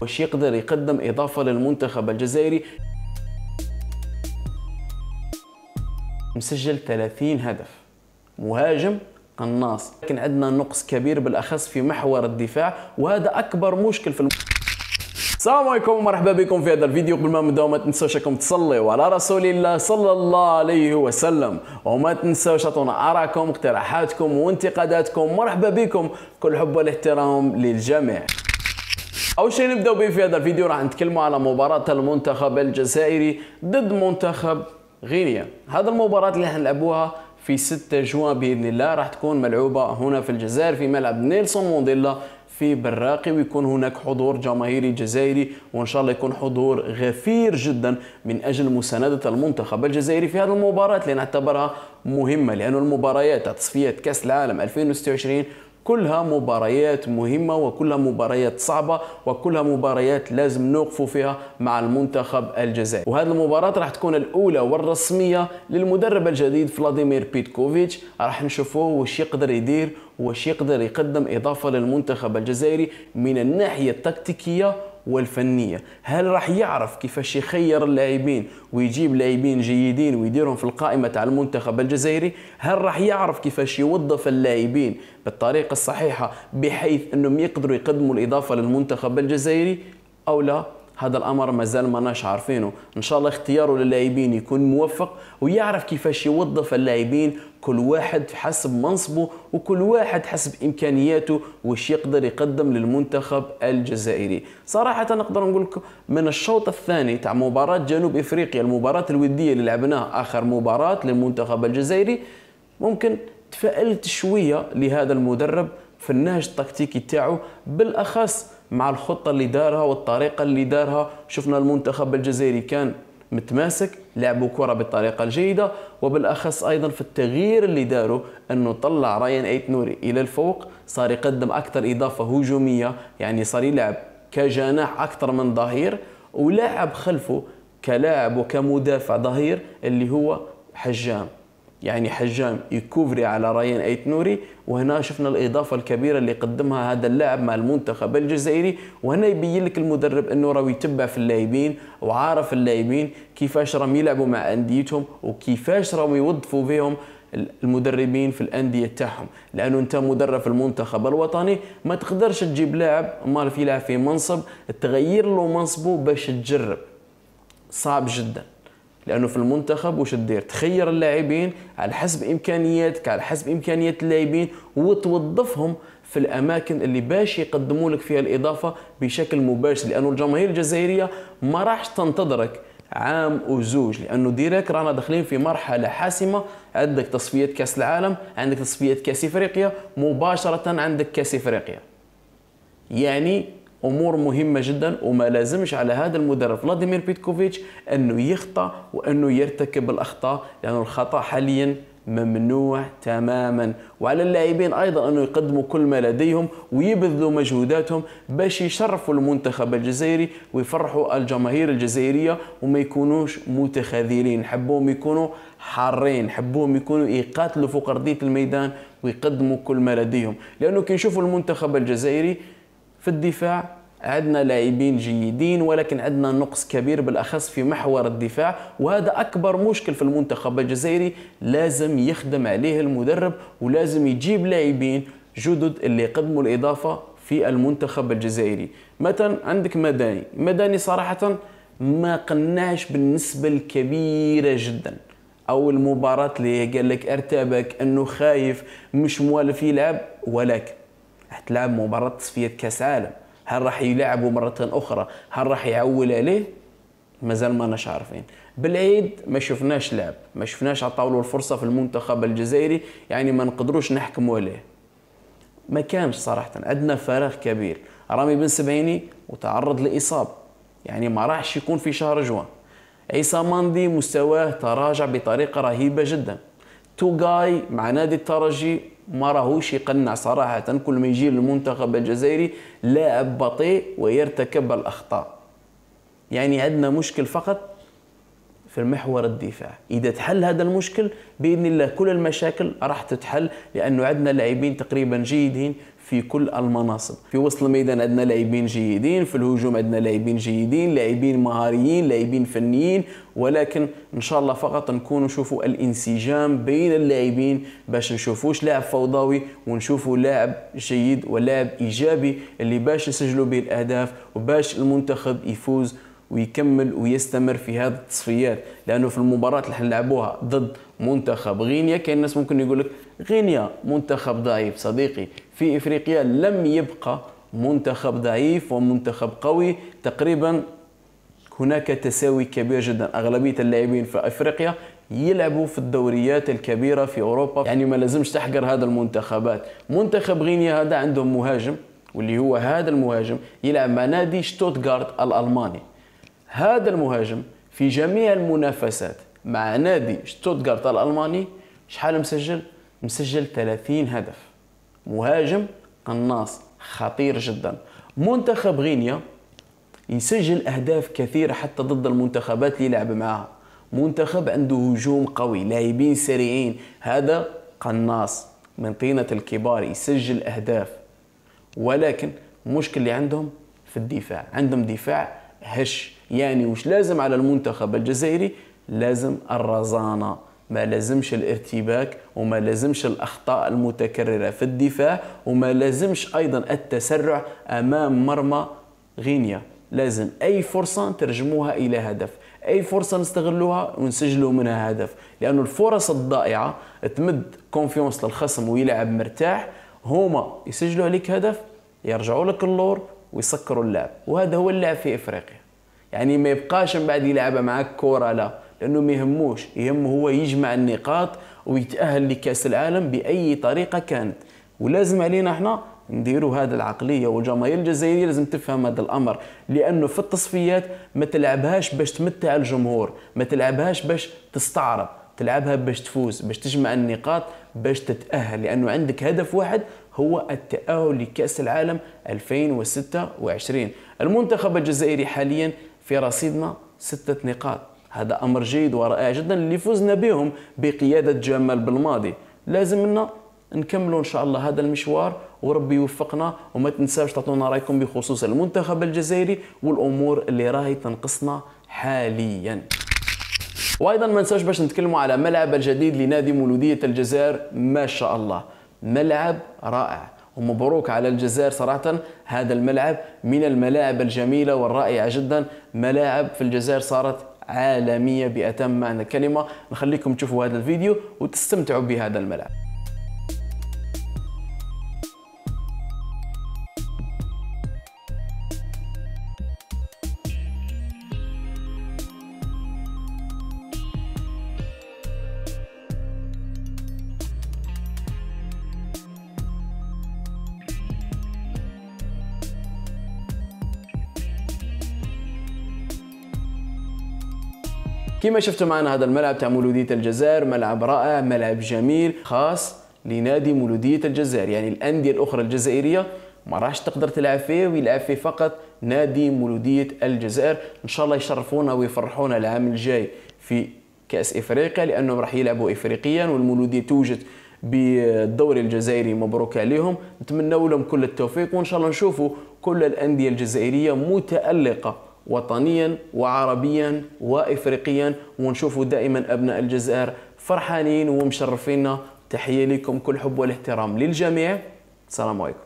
واش يقدر يقدم إضافة للمنتخب الجزائري مسجل 30 هدف مهاجم قناص لكن عندنا نقص كبير بالأخص في محور الدفاع وهذا أكبر مشكل في الم... السلام عليكم ومرحبا بكم في هذا الفيديو قبل ما نبداو ما تنساوش راكم تصليوا على رسول الله صلى الله عليه وسلم وما تنساوش تعطونا اراءكم اقتراحاتكم وانتقاداتكم مرحبا بكم كل حب والاحترام للجميع اول شيء نبداو به في هذا الفيديو راح نتكلم على مباراه المنتخب الجزائري ضد منتخب غينيا هذا المباراه اللي حنلعبوها في 6 جوان باذن الله راح تكون ملعوبه هنا في الجزائر في ملعب نيلسون مونديلا في براقي ويكون هناك حضور جماهيري جزائري وان شاء الله يكون حضور غفير جدا من اجل مسانده المنتخب الجزائري في هذه المباراه اللي نعتبرها مهمه لانه المباريات تصفيات كاس العالم 2026 كلها مباريات مهمة وكلها مباريات صعبة وكلها مباريات لازم نوقف فيها مع المنتخب الجزائري وهذه المباراة راح تكون الأولى والرسمية للمدرب الجديد فلاديمير بيتكوفيتش راح نشوفوه واش يقدر يدير واش يقدر يقدم إضافة للمنتخب الجزائري من الناحية التكتيكية والفنيه هل راح يعرف كيفاش يخير اللاعبين ويجيب لاعبين جيدين ويديرهم في القائمه تاع المنتخب الجزائري هل راح يعرف كيفاش يوظف اللاعبين بالطريقه الصحيحه بحيث انهم يقدروا يقدموا الاضافه للمنتخب الجزائري او لا هذا الامر مازال ما ناش عارفينه ان شاء الله اختياره للاعبين يكون موفق ويعرف كيفاش يوظف اللاعبين كل واحد حسب منصبه وكل واحد حسب امكانياته واش يقدر يقدم للمنتخب الجزائري صراحه نقدر نقول لكم من الشوط الثاني تاع مباراه جنوب افريقيا المباراه الوديه اللي لعبناها اخر مباراه للمنتخب الجزائري ممكن تفائلت شويه لهذا المدرب في النهج التكتيكي تاعو بالاخص مع الخطه اللي دارها والطريقه اللي دارها شفنا المنتخب الجزائري كان متماسك لعبوا كره بالطريقه الجيده وبالاخص ايضا في التغيير اللي داروا انه طلع رايان ايت نوري الى الفوق صار يقدم اكثر اضافه هجوميه يعني صار يلعب كجناح اكثر من ظهير ولعب خلفه كلاعب وكمدافع ظهير اللي هو حجام يعني حجام يكوفري على رايان ايت نوري وهنا شفنا الاضافه الكبيره اللي قدمها هذا اللاعب مع المنتخب الجزائري وهنا يبين لك المدرب انه راه يتبع في اللاعبين وعارف اللاعبين كيفاش راهم يلعبوا مع انديتهم وكيفاش راهم يوظفوا فيهم المدربين في الانديه تاعهم لانه انت مدرب في المنتخب الوطني ما تقدرش تجيب لاعب مال في لاعب في منصب تغير له منصبه باش تجرب صعب جدا لانه في المنتخب واش تدير تخير اللاعبين على حسب امكانياتك على حسب امكانيات اللاعبين وتوظفهم في الاماكن اللي باش يقدموا لك فيها الاضافه بشكل مباشر لانه الجماهير الجزائريه ما راحش تنتظرك عام وزوج لانه ديريك رانا داخلين في مرحله حاسمه عندك تصفيات كاس العالم عندك تصفيات كاس افريقيا مباشره عندك كاس افريقيا يعني امور مهمه جدا وما لازمش على هذا المدرب فلاديمير بيتكوفيتش انه يخطا وانه يرتكب الاخطاء يعني الخطا حاليا ممنوع تماما وعلى اللاعبين ايضا انه يقدموا كل ما لديهم ويبذلوا مجهوداتهم باش يشرفوا المنتخب الجزائري ويفرحوا الجماهير الجزائريه وما يكونوش متخاذلين نحبوهم يكونوا حارين نحبوهم يكونوا يقاتلوا فوق ارضيه الميدان ويقدموا كل ما لديهم لانه كي نشوفوا المنتخب الجزائري في الدفاع عندنا لاعبين جيدين ولكن عندنا نقص كبير بالاخص في محور الدفاع وهذا اكبر مشكل في المنتخب الجزائري لازم يخدم عليه المدرب ولازم يجيب لاعبين جدد اللي يقدموا الاضافه في المنتخب الجزائري مثلا عندك مداني مداني صراحه ما قناش بالنسبه الكبيره جدا او المباراه اللي قال لك ارتابك انه خايف مش موالف يلعب ولكن تلعب مباراة تصفية كأس عالم هل راح يلعبوا مرة أخرى هل راح يعول عليه مازال ما ناش عارفين بالعيد ما شفناش لعب ما شفناش عطاولو الفرصة في المنتخب الجزائري يعني ما نقدروش نحكموا عليه ما كانش صراحة عندنا فراغ كبير رامي بن سبعيني وتعرض لإصابة يعني ما راحش يكون في شهر جوان عيسى ماندي مستواه تراجع بطريقة رهيبة جدا توغاي مع نادي الترجي ما راهوش يقنع صراحه كل ما يجي للمنتخب الجزائري لاعب بطيء ويرتكب الاخطاء يعني عندنا مشكل فقط في المحور الدفاع اذا تحل هذا المشكل باذن الله كل المشاكل راح تتحل لانه عندنا لاعبين تقريبا جيدين في كل المناصب في وسط الميدان عندنا لاعبين جيدين في الهجوم عندنا لاعبين جيدين لاعبين مهاريين لاعبين فنيين ولكن ان شاء الله فقط نكون نشوفوا الانسجام بين اللاعبين باش نشوفوش لاعب فوضوي ونشوفوا لاعب جيد ولاعب ايجابي اللي باش يسجلوا به الاهداف وباش المنتخب يفوز ويكمل ويستمر في هذه التصفيات لانه في المباراه اللي حنلعبوها ضد منتخب غينيا كاين ناس ممكن يقول لك غينيا منتخب ضعيف صديقي في افريقيا لم يبقى منتخب ضعيف ومنتخب قوي تقريبا هناك تساوي كبير جدا اغلبيه اللاعبين في افريقيا يلعبوا في الدوريات الكبيره في اوروبا يعني ما لازمش تحقر هذا المنتخبات منتخب غينيا هذا عندهم مهاجم واللي هو هذا المهاجم يلعب مع نادي شتوتغارت الالماني هذا المهاجم في جميع المنافسات مع نادي شتوتغارت الالماني شحال مسجل مسجل 30 هدف مهاجم قناص خطير جدا منتخب غينيا يسجل اهداف كثيره حتى ضد المنتخبات اللي لعب معها منتخب عنده هجوم قوي لاعبين سريعين هذا قناص من طينة الكبار يسجل أهداف ولكن المشكل اللي عندهم في الدفاع عندهم دفاع هش يعني وش لازم على المنتخب الجزائري لازم الرزانه ما لازمش الارتباك وما لازمش الاخطاء المتكرره في الدفاع وما لازمش ايضا التسرع امام مرمى غينيا لازم اي فرصه نترجموها الى هدف اي فرصه نستغلوها ونسجلوا منها هدف لانه الفرص الضائعه تمد كونفيونس للخصم ويلعب مرتاح هما يسجلوا عليك هدف يرجعوا لك اللور ويسكروا اللعب وهذا هو اللعب في افريقيا يعني ما يبقاش من بعد يلعب معاك كوره لا لانه ما يهموش يهم هو يجمع النقاط ويتاهل لكاس العالم باي طريقه كانت ولازم علينا احنا نديروا هذا العقليه والجماهير الجزائريه لازم تفهم هذا الامر لانه في التصفيات ما تلعبهاش باش تمتع الجمهور ما تلعبهاش باش تستعرض تلعبها باش تفوز باش تجمع النقاط باش تتاهل لانه عندك هدف واحد هو التأهل لكأس العالم 2026 المنتخب الجزائري حاليا في رصيدنا ستة نقاط هذا أمر جيد ورائع جدا اللي فزنا بهم بقيادة جمال بالماضي لازم لنا نكملوا إن شاء الله هذا المشوار وربي يوفقنا وما تنساوش تعطونا رايكم بخصوص المنتخب الجزائري والامور اللي راهي تنقصنا حاليا وايضا ما ننساوش باش نتكلموا على ملعب الجديد لنادي مولوديه الجزائر ما شاء الله ملعب رائع ومبروك على الجزائر صراحة هذا الملعب من الملاعب الجميلة والرائعة جدا ملاعب في الجزائر صارت عالمية بأتم معنى الكلمة نخليكم تشوفوا هذا الفيديو وتستمتعوا بهذا الملعب كما شفتوا معنا هذا الملعب تاع مولوديه الجزائر ملعب رائع ملعب جميل خاص لنادي مولوديه الجزائر يعني الانديه الاخرى الجزائريه ما راحش تقدر تلعب فيه ويلعب فيه فقط نادي مولوديه الجزائر ان شاء الله يشرفونا ويفرحونا العام الجاي في كاس افريقيا لانهم راح يلعبوا افريقيا والمولوديه توجد بالدوري الجزائري مبروك عليهم نتمنى لهم كل التوفيق وان شاء الله نشوفوا كل الانديه الجزائريه متالقه وطنيا وعربيا وافريقيا ونشوفوا دائما ابناء الجزائر فرحانين ومشرفينا تحيه لكم كل حب والاحترام للجميع السلام عليكم